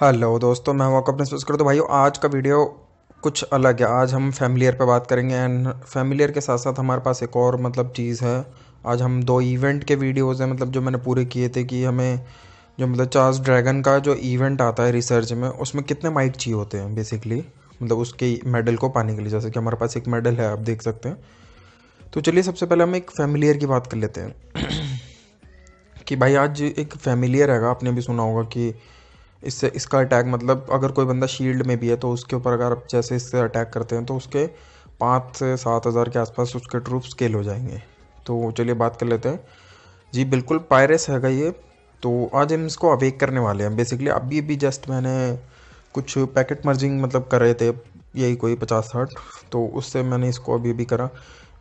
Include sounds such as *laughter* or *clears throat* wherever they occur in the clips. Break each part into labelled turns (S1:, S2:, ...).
S1: hello दोस्तों मैं हूँ आपका अपने स्पेस तो भाइयों आज का वीडियो कुछ अलग है आज हम फैमिलियर पर बात करेंगे एंड फैमिलियर के साथ साथ हमारे पास एक और मतलब चीज़ है आज हम दो इवेंट के वीडियोस हैं मतलब जो मैंने पूरे किए थे कि हमें जो मतलब चार्ल्स ड्रैगन का जो इवेंट आता है रिसर्च में उसमें कितने माइक चाहिए होते हैं बेसिकली मतलब उसके मेडल को पाने के लिए जैसे कि हमारे पास एक मेडल है आप देख सकते हैं तो चलिए सबसे पहले हम एक फैमिलियर की बात कर लेते हैं कि भाई आज एक फेमिलियर हैगा आपने भी सुना होगा कि इससे इसका अटैक मतलब अगर कोई बंदा शील्ड में भी है तो उसके ऊपर अगर आप जैसे इससे अटैक करते हैं तो उसके पाँच से सात हज़ार के आसपास उसके ट्रूप स्केल हो जाएंगे तो चलिए बात कर लेते हैं जी बिल्कुल पायरस हैगा ये तो आज हम इसको अवेक करने वाले हैं बेसिकली अभी अभी जस्ट मैंने कुछ पैकेट मर्जिंग मतलब कर रहे थे यही कोई पचास साठ तो उससे मैंने इसको अभी अभी करा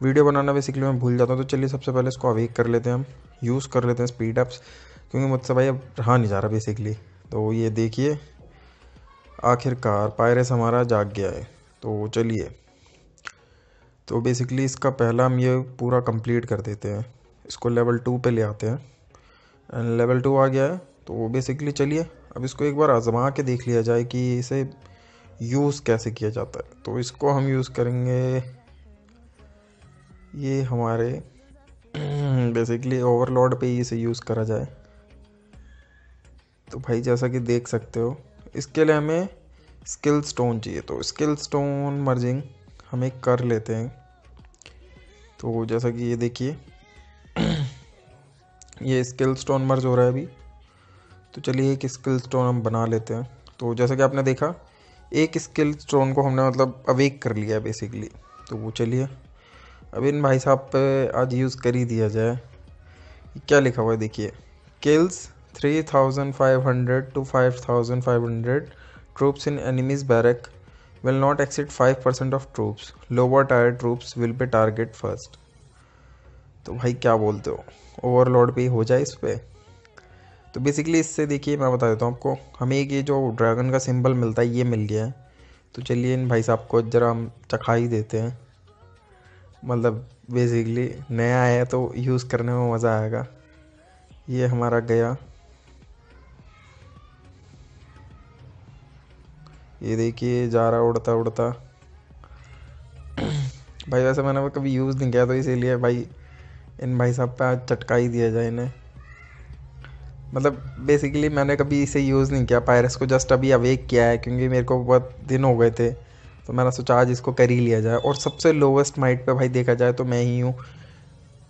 S1: वीडियो बनाना बेसिकली मैं भूल जाता हूँ तो चलिए सबसे पहले इसको अभी कर लेते हैं हम यूज़ कर लेते हैं स्पीड अप्स क्योंकि मुझसे भाई अब रहा नहीं जा रहा बेसिकली तो ये देखिए आखिरकार पायरस हमारा जाग गया है तो चलिए तो बेसिकली इसका पहला हम ये पूरा कंप्लीट कर देते हैं इसको लेवल टू पे ले आते हैं एंड लेवल टू आ गया है तो बेसिकली चलिए अब इसको एक बार आजमा के देख लिया जाए कि इसे यूज़ कैसे किया जाता है तो इसको हम यूज़ करेंगे ये हमारे बेसिकली *clears throat* ओवरलोड पे ही इसे यूज़ करा जाए तो भाई जैसा कि देख सकते हो इसके लिए हमें स्किल स्टोन चाहिए तो स्किल स्टोन मर्जिंग हम एक कर लेते हैं तो जैसा कि ये देखिए *clears throat* ये स्किल स्टोन मर्ज हो रहा है अभी तो चलिए एक स्किल स्टोन हम बना लेते हैं तो जैसा कि आपने देखा एक स्किल स्टोन को हमने मतलब अवेक कर लिया है बेसिकली तो वो चलिए अब इन भाई साहब पे आज यूज़ कर ही दिया जाए क्या लिखा हुआ है देखिए kills three thousand five hundred two five thousand five hundred troops in enemies barrack not not five 5% of troops lower tier troops will be target first तो भाई क्या बोलते हो ओवरलोड भी हो जाए इस पर तो बेसिकली इससे देखिए मैं बता देता हूँ आपको हमें ये जो ड्रैगन का सिंबल मिलता है ये मिल गया है तो चलिए इन भाई साहब को ज़रा हम चखा ही देते हैं मतलब बेसिकली नया आया तो यूज़ करने में मज़ा आएगा ये हमारा गया ये देखिए जा रहा उड़ता उड़ता *clears throat* भाई वैसे मैंने कभी यूज़ नहीं किया तो इसीलिए भाई इन भाई साहब पे आज चटका ही दिया जाए इन्हें मतलब बेसिकली मैंने कभी इसे यूज़ नहीं किया पायरस को जस्ट अभी अवेक किया है क्योंकि मेरे को बहुत दिन हो गए थे तो मैंने सोचा आज इसको कर ही लिया जाए और सबसे लोवेस्ट माइट पे भाई देखा जाए तो मैं ही हूँ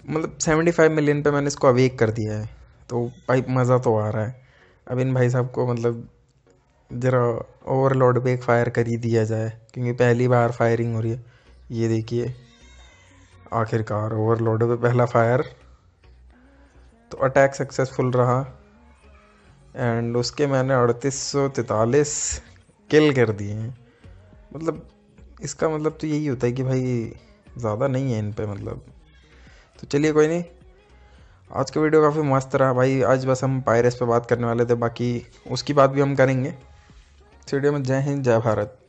S1: मतलब 75 मिलियन पे मैंने इसको अवेक कर दिया है तो भाई मज़ा तो आ रहा है अब इन भाई साहब को मतलब ज़रा ओवरलोड पे एक फायर कर ही दिया जाए क्योंकि पहली बार फायरिंग हो रही है ये देखिए आखिरकार ओवरलोड पे पहला फायर तो अटैक सक्सेसफुल रहा एंड उसके मैंने अड़तीस सौ तैतालीस किल कर दिए हैं मतलब इसका मतलब तो यही होता है कि भाई ज़्यादा नहीं है इन पर मतलब तो चलिए कोई नहीं आज का वीडियो काफ़ी मस्त रहा भाई आज बस हम पायरस पे बात करने वाले थे बाकी उसकी बात भी हम करेंगे वीडियो में जय हिंद जय भारत